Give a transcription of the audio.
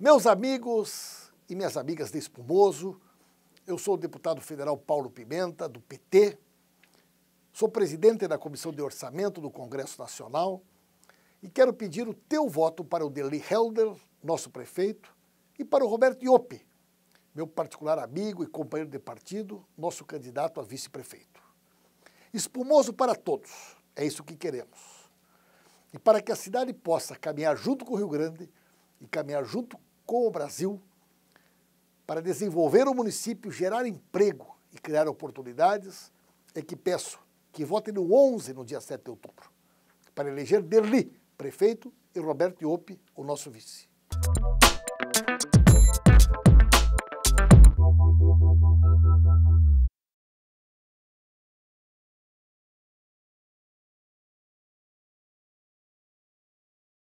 Meus amigos e minhas amigas de Espumoso, eu sou o deputado federal Paulo Pimenta, do PT, sou presidente da Comissão de Orçamento do Congresso Nacional e quero pedir o teu voto para o Deli Helder, nosso prefeito, e para o Roberto Iope, meu particular amigo e companheiro de partido, nosso candidato a vice-prefeito. Espumoso para todos, é isso que queremos. E para que a cidade possa caminhar junto com o Rio Grande e caminhar junto com o Brasil para desenvolver o município, gerar emprego e criar oportunidades, é que peço que votem no 11, no dia 7 de outubro, para eleger Derli, prefeito, e Roberto Iope, o nosso vice.